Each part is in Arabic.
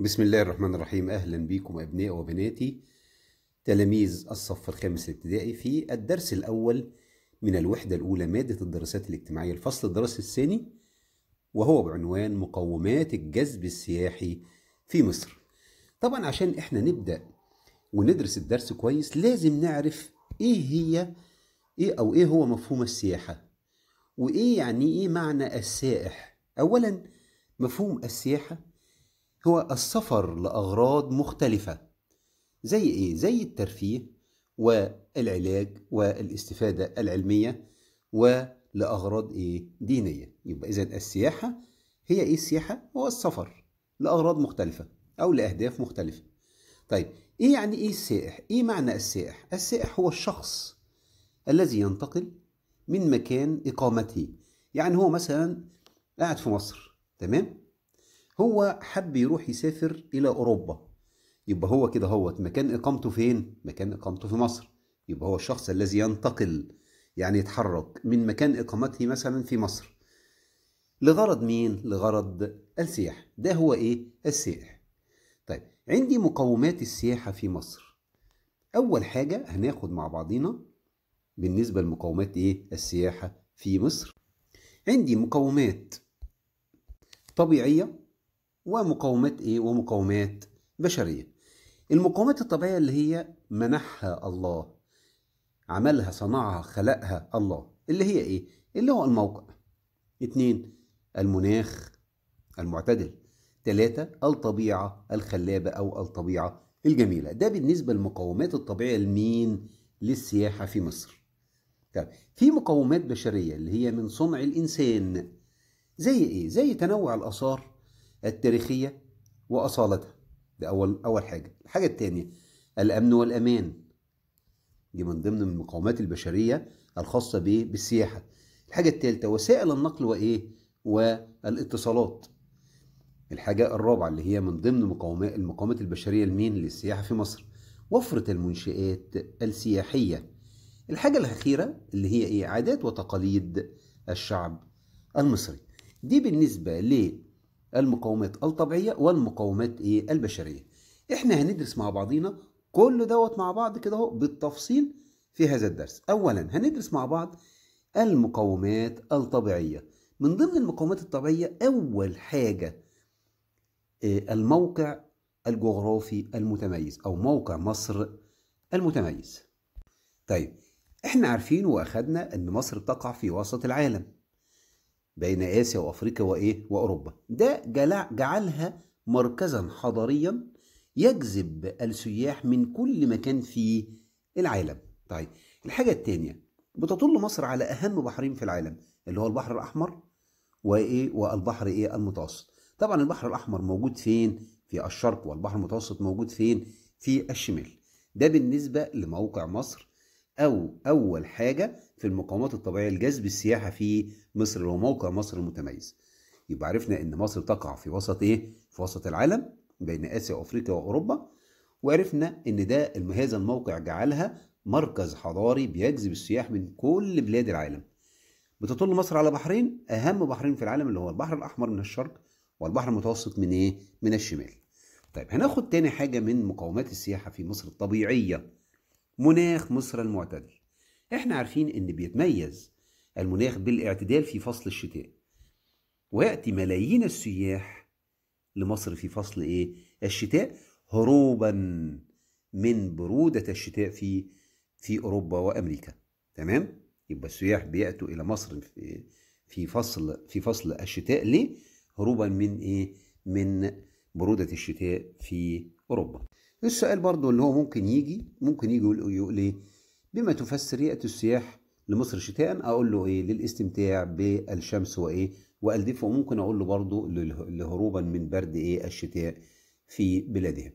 بسم الله الرحمن الرحيم أهلا بكم أبنائي وبناتي تلاميذ الصف الخامس الابتدائي في الدرس الأول من الوحدة الأولى مادة الدراسات الاجتماعية الفصل الدراسي الثاني وهو بعنوان مقومات الجذب السياحي في مصر طبعا عشان احنا نبدأ وندرس الدرس كويس لازم نعرف ايه هي ايه او ايه هو مفهوم السياحة وايه يعني ايه معنى السائح اولا مفهوم السياحة هو السفر لأغراض مختلفة زي إيه؟ زي الترفيه والعلاج والاستفادة العلمية ولأغراض إيه؟ دينية يبقى إذا السياحة هي إيه السياحة؟ هو السفر لأغراض مختلفة أو لأهداف مختلفة طيب إيه يعني إيه السائح؟ إيه معنى السائح؟ السائح هو الشخص الذي ينتقل من مكان إقامته يعني هو مثلا قاعد في مصر تمام؟ هو حب يروح يسافر إلى أوروبا يبقى هو كده هوت مكان إقامته فين؟ مكان إقامته في مصر يبقى هو الشخص الذي ينتقل يعني يتحرك من مكان إقامته مثلا في مصر لغرض مين؟ لغرض السياحة ده هو إيه؟ السياح طيب عندي مقومات السياحة في مصر أول حاجة هناخد مع بعضينا بالنسبة لمقومات إيه؟ السياحة في مصر عندي مقومات طبيعية ومقاومات ايه ومقاومات بشريه المقاومات الطبيعيه اللي هي منحها الله عملها صنعها خلقها الله اللي هي ايه اللي هو الموقع اتنين المناخ المعتدل ثلاثة الطبيعة الخلابة أو الطبيعة الجميلة ده بالنسبة للمقومات الطبيعية لمين للسياحة في مصر طيب في مقومات بشرية اللي هي من صنع الإنسان زي إيه؟ زي تنوع الآثار التاريخية وأصالتها ده أول أول حاجة الحاجة الثانية الأمن والأمان دي من ضمن المقاومات البشرية الخاصة بالسياحة الحاجة الثالثة وسائل النقل وإيه والاتصالات الحاجة الرابعة اللي هي من ضمن مقاومات المقاومات البشرية لمين للسياحة في مصر وفرة المنشآت السياحية الحاجة الأخيرة اللي هي إيه عادات وتقاليد الشعب المصري دي بالنسبة المقاومات الطبيعيه والمقاومات ايه البشريه احنا هندرس مع بعضينا كل دوت مع بعض كده اهو بالتفصيل في هذا الدرس اولا هندرس مع بعض المقاومات الطبيعيه من ضمن المقاومات الطبيعيه اول حاجه إيه؟ الموقع الجغرافي المتميز او موقع مصر المتميز طيب احنا عارفين واخدنا ان مصر تقع في وسط العالم بين آسيا وأفريقيا وإيه وأوروبا ده جعلها مركزا حضاريا يجذب السياح من كل مكان في العالم طيب الحاجة الثانية بتطل مصر على أهم بحرين في العالم اللي هو البحر الأحمر وإيه والبحر إيه المتوسط طبعا البحر الأحمر موجود فين في الشرق والبحر المتوسط موجود فين في الشمال ده بالنسبة لموقع مصر أو أول حاجة في المقاومات الطبيعية لجذب السياحة في مصر هو موقع مصر المتميز يبقى عرفنا إن مصر تقع في وسط إيه؟ في وسط العالم بين آسيا وأفريقيا وأوروبا وعرفنا إن ده هذا الموقع جعلها مركز حضاري بيجذب السياح من كل بلاد العالم بتطل مصر على بحرين أهم بحرين في العالم اللي هو البحر الأحمر من الشرق والبحر المتوسط من إيه؟ من الشمال طيب هناخد تاني حاجة من مقومات السياحة في مصر الطبيعية مناخ مصر المعتدل احنا عارفين ان بيتميز المناخ بالاعتدال في فصل الشتاء ويأتي ملايين السياح لمصر في فصل ايه الشتاء هروبا من برودة الشتاء في في أوروبا وأمريكا تمام يبقى السياح بيأتوا إلى مصر في في فصل في فصل الشتاء ليه هروبا من ايه من برودة الشتاء في أوروبا السؤال برضه اللي هو ممكن يجي ممكن يجي يقول ايه بما تفسر يأتي السياح لمصر شتاء اقول له ايه للاستمتاع بالشمس وايه والدفه وممكن اقول له برضه لهروبا من برد ايه الشتاء في بلادهم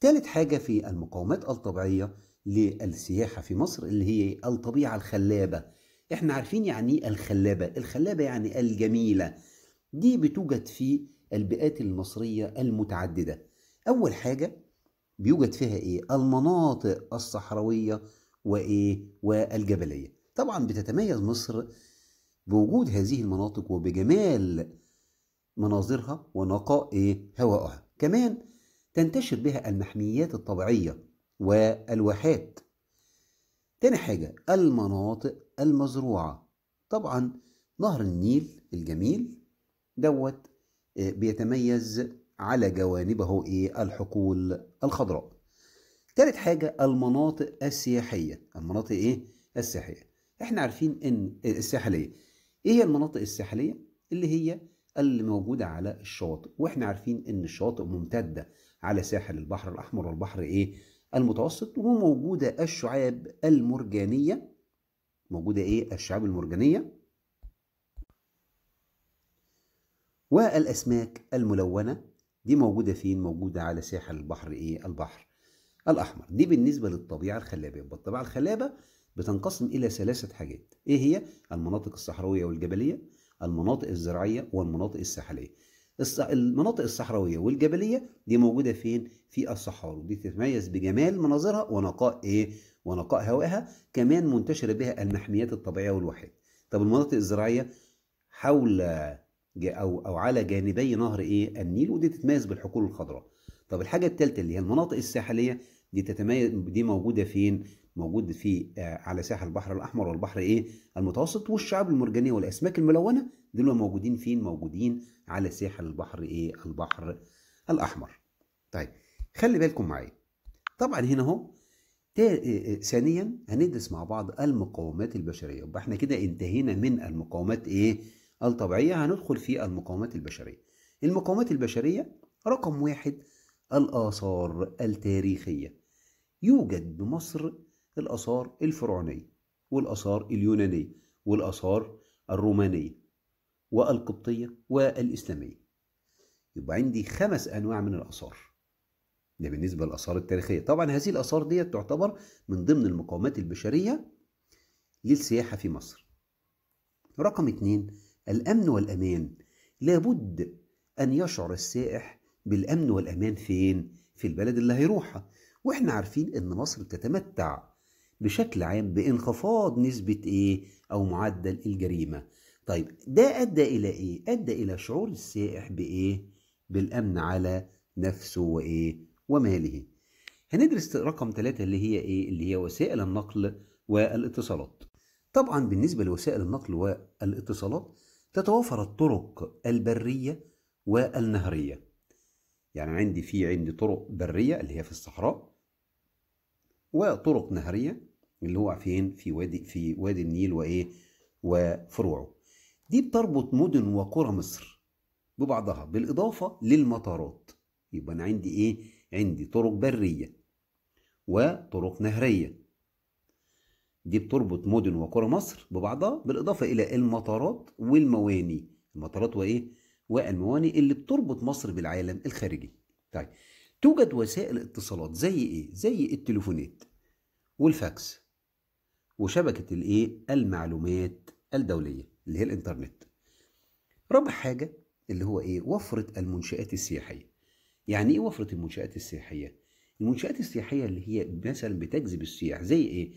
ثالث حاجه في المقاومات الطبيعيه للسياحه في مصر اللي هي الطبيعه الخلابه احنا عارفين يعني ايه الخلابه الخلابه يعني الجميله دي بتوجد في البيئات المصريه المتعدده اول حاجه بيوجد فيها ايه المناطق الصحراويه وايه والجبليه طبعا بتتميز مصر بوجود هذه المناطق وبجمال مناظرها ونقاء ايه هوائها كمان تنتشر بها المحميات الطبيعيه والواحات تاني حاجه المناطق المزروعه طبعا نهر النيل الجميل دوت آه، بيتميز على جوانبه ايه الحقول الخضراء ثالث حاجة المناطق السياحية المناطق ايه؟ السياحية احنا عارفين ان الساحلية ايه هي المناطق الساحلية؟ اللي هي اللي موجودة على الشواطئ واحنا عارفين ان الشواطئ ممتدة على ساحل البحر الاحمر والبحر ايه؟ المتوسط وموجودة الشعاب المرجانية موجودة ايه؟ الشعاب المرجانية والأسماك الملونة دي موجودة فين؟ موجودة على ساحل البحر إيه؟ البحر الأحمر دي بالنسبة للطبيعة الخلابة الطبيعة الخلابة بتنقسم إلى ثلاثة حاجات إيه هي؟ المناطق الصحراوية والجبلية المناطق الزراعية والمناطق الساحلية المناطق الصحراوية والجبلية دي موجودة فين؟ في الصحاري ودي تتميز بجمال مناظرها ونقاء إيه؟ ونقاء هوائها كمان منتشرة بها المحميات الطبيعية والوحيدة. طب المناطق الزراعية حول او او على جانبي نهر ايه النيل ودي تتميز بالحقول الخضراء طب الحاجه الثالثه اللي هي المناطق الساحليه دي تتميز دي موجوده فين موجود في آه، على ساحل البحر الاحمر والبحر ايه المتوسط والشعاب المرجانيه والاسماك الملونه دول موجودين فين موجودين على ساحل البحر ايه البحر الاحمر طيب خلي بالكم معايا طبعا هنا اهو آه، آه، ثانيا هندرس مع بعض المقاومات البشريه يبقى احنا كده انتهينا من المقاومات ايه الطبيعية هندخل في المقاومات البشرية المقاومات البشرية رقم واحد الآثار التاريخية يوجد بمصر الآثار الفرعونية والآثار اليونانية والآثار الرومانية والقبطية والإسلامية يبقى عندي خمس أنواع من الآثار ده بالنسبة للآثار التاريخية طبعا هذه الآثار دي تعتبر من ضمن المقاومات البشرية للسياحة في مصر رقم اتنين الأمن والأمان لابد أن يشعر السائح بالأمن والأمان فين؟ في البلد اللي هيروحها وإحنا عارفين إن مصر بتتمتع بشكل عام بانخفاض نسبة إيه أو معدل الجريمة طيب ده أدى إلى إيه؟ أدى إلى شعور السائح بإيه؟ بالأمن على نفسه وإيه؟ وماله هندرس رقم ثلاثة اللي هي إيه؟ اللي هي وسائل النقل والاتصالات طبعا بالنسبة لوسائل النقل والاتصالات تتوافر الطرق البرية والنهرية يعني عندي في عندي طرق برية اللي هي في الصحراء وطرق نهرية اللي هو فين في وادي في وادي النيل وايه وفروعه دي بتربط مدن وقرى مصر ببعضها بالإضافة للمطارات يبقى أنا عندي إيه؟ عندي طرق برية وطرق نهرية دي بتربط مدن وقرى مصر ببعضها بالإضافة إلى المطارات والمواني المطارات وإيه؟ والمواني اللي بتربط مصر بالعالم الخارجي طيب توجد وسائل اتصالات زي إيه؟ زي التليفونات والفاكس وشبكة الإيه؟ المعلومات الدولية اللي هي الإنترنت رابع حاجة اللي هو إيه؟ وفرة المنشآت السياحية يعني إيه وفرة المنشآت السياحية؟ المنشآت السياحية اللي هي مثلا بتجذب السياح زي إيه؟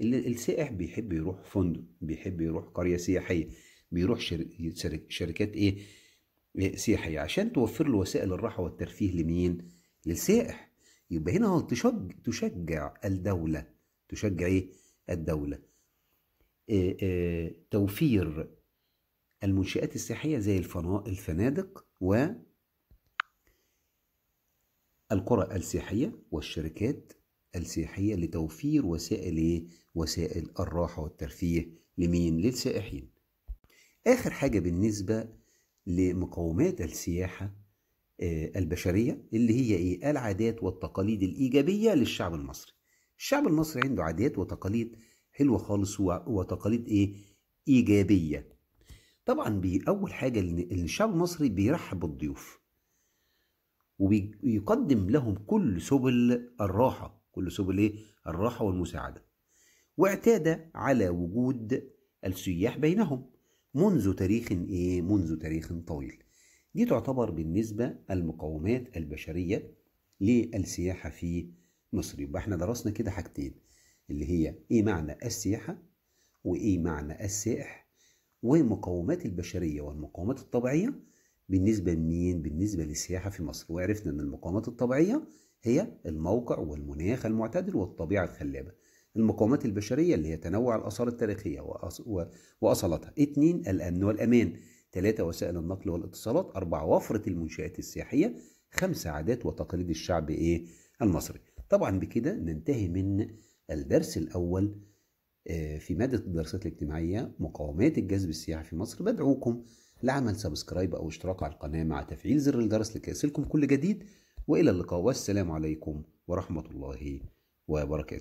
السائح بيحب يروح فندق بيحب يروح قرية سياحية بيروح شركات ايه سياحية عشان توفر له وسائل الراحة والترفيه لمين للسائح يبقى هنا تشجع تشجع الدولة تشجع ايه الدولة إيه إيه توفير المنشآت السياحية زي الفنا... الفنادق و القرى السياحية والشركات السياحية لتوفير وسائل إيه؟ وسائل الراحة والترفيه لمين؟ للسائحين. آخر حاجة بالنسبة لمقومات السياحة آه، البشرية اللي هي إيه؟ العادات والتقاليد الإيجابية للشعب المصري. الشعب المصري عنده عادات وتقاليد حلوة خالص وتقاليد إيه؟ إيجابية. طبعا أول حاجة الشعب المصري بيرحب بالضيوف. ويقدم لهم كل سبل الراحة كل سبل الراحة والمساعدة واعتاد على وجود السياح بينهم منذ تاريخ إيه؟ منذ تاريخ طويل دي تعتبر بالنسبة المقومات البشرية للسياحة في مصر يبقى احنا درسنا كده حاجتين اللي هي ايه معنى السياحة وايه معنى السائح ومقومات البشرية والمقومات الطبيعية بالنسبة لمين؟ بالنسبة للسياحة في مصر وعرفنا ان المقومات الطبيعية هي الموقع والمناخ المعتدل والطبيعة الخلابة المقومات البشرية اللي هي تنوع الآثار التاريخية وأصلتها اثنين الأمن والأمان ثلاثة وسائل النقل والاتصالات أربعة وفرة المنشآت السياحية خمسة عادات وتقاليد الشعب إيه المصري طبعا بكده ننتهي من الدرس الأول آه، في مادة الدراسات الاجتماعية مقاومات الجذب السياحي في مصر بدعوكم لعمل سبسكرايب أو اشتراك على القناة مع تفعيل زر الجرس لكي يصلكم كل جديد والى اللقاء والسلام عليكم ورحمه الله وبركاته